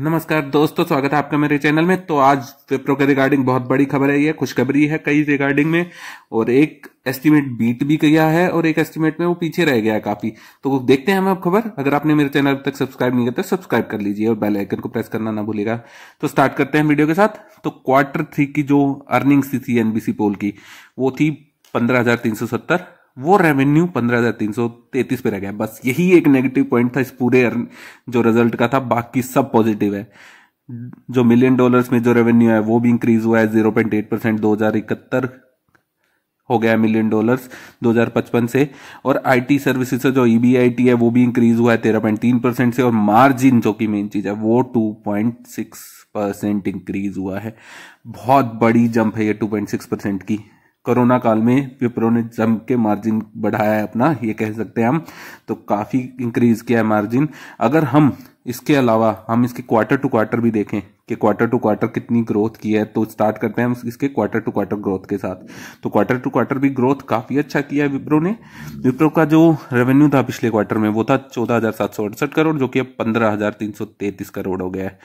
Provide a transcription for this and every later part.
नमस्कार दोस्तों स्वागत है आपका मेरे चैनल में तो आज विप्रो के रिगार्डिंग बहुत बड़ी खबर है ये खुशखबरी है कई रिगार्डिंग में और एक एस्टीमेट बीट भी किया है और एक एस्टीमेट में वो पीछे रह गया है काफी तो देखते हैं हम अब खबर अगर आपने मेरे चैनल तक सब्सक्राइब नहीं किया तो सब्सक्राइब कर लीजिए और बेलाइकन को प्रेस करना ना भूलेगा तो स्टार्ट करते हैं वीडियो के साथ तो क्वार्टर थ्री की जो अर्निंग्स थी एनबीसी पोल की वो थी पंद्रह वो रेवेन्यू पंद्रह हजार तीन सौ तैतीस पे रह गया बस यही एक नेगेटिव पॉइंट था इस पूरे जो रिजल्ट का था बाकी सब पॉजिटिव है जो मिलियन डॉलर्स में जो रेवेन्यू है वो भी इंक्रीज हुआ है जीरो पॉइंट एट परसेंट दो हजार इकहत्तर हो गया मिलियन डॉलर्स 2055 से और आईटी सर्विसेज से जो ईबीआईटी e है वो भी इंक्रीज हुआ है तेरह पॉइंट तीन परसेंट से और मार्जिन जो कि मेन चीज है वो two point six percent increase हुआ है बहुत बड़ी जंप है ये टू परसेंट की कोरोना काल में विप्रो ने जम के मार्जिन बढ़ाया है अपना ये कह सकते हैं हम तो काफ़ी इंक्रीज किया है मार्जिन अगर हम इसके अलावा हम इसके क्वार्टर टू क्वार्टर भी देखें कि क्वार्टर टू क्वार्टर कितनी ग्रोथ की है तो स्टार्ट करते हैं हम इसके क्वार्टर टू क्वार्टर ग्रोथ के साथ तो क्वार्टर टू क्वार्टर भी ग्रोथ काफ़ी अच्छा किया है विप्रो ने विप्रो का जो रेवेन्यू था पिछले क्वार्टर में वो था चौदह हज़ार सात सौ अड़सठ करोड़ जो कि अब पंद्रह हज़ार तीन सौ करोड़ हो गया है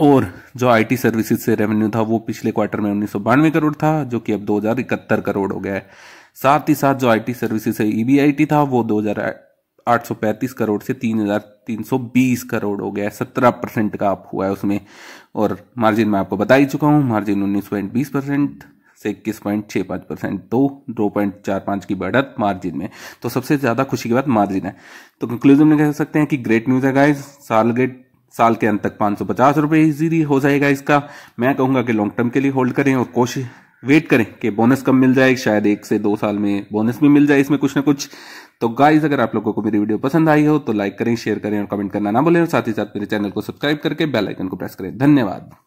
और जो आईटी सर्विसेज से रेवेन्यू था वो पिछले क्वार्टर में उन्नीस करोड़ था जो कि अब दो करोड़ हो गया है साथ ही साथ जो आईटी सर्विसेज से ईबीआईटी e था वो 2835 करोड़ से 3320 करोड़ हो गया है सत्रह परसेंट का आप हुआ है उसमें और मार्जिन मैं आपको बता ही चुका हूँ मार्जिन उन्नीस पॉइंट बीस परसेंट से इक्कीस पॉइंट छह पांच परसेंट तो दो पॉइंट चार पांच की बढ़त मार्जिन में तो सबसे ज़्यादा खुशी की बात मार्जिन है तो कंक्लूजन में कह सकते हैं कि ग्रेट न्यूज़ है गाइस सालगेट साल के अंत तक पाँच सौ पचास रुपये ईजीली हो जाएगा इसका मैं कहूँगा कि लॉन्ग टर्म के लिए होल्ड करें और कोशिश वेट करें कि बोनस कब मिल जाए शायद एक से दो साल में बोनस भी मिल जाए इसमें कुछ ना कुछ तो गाइज अगर आप लोगों को मेरी वीडियो पसंद आई हो तो लाइक करें शेयर करें और कमेंट करना ना भूलें और साथ ही साथ मेरे चैनल को सब्सक्राइब करके बेल आइकन को प्रेस करें धन्यवाद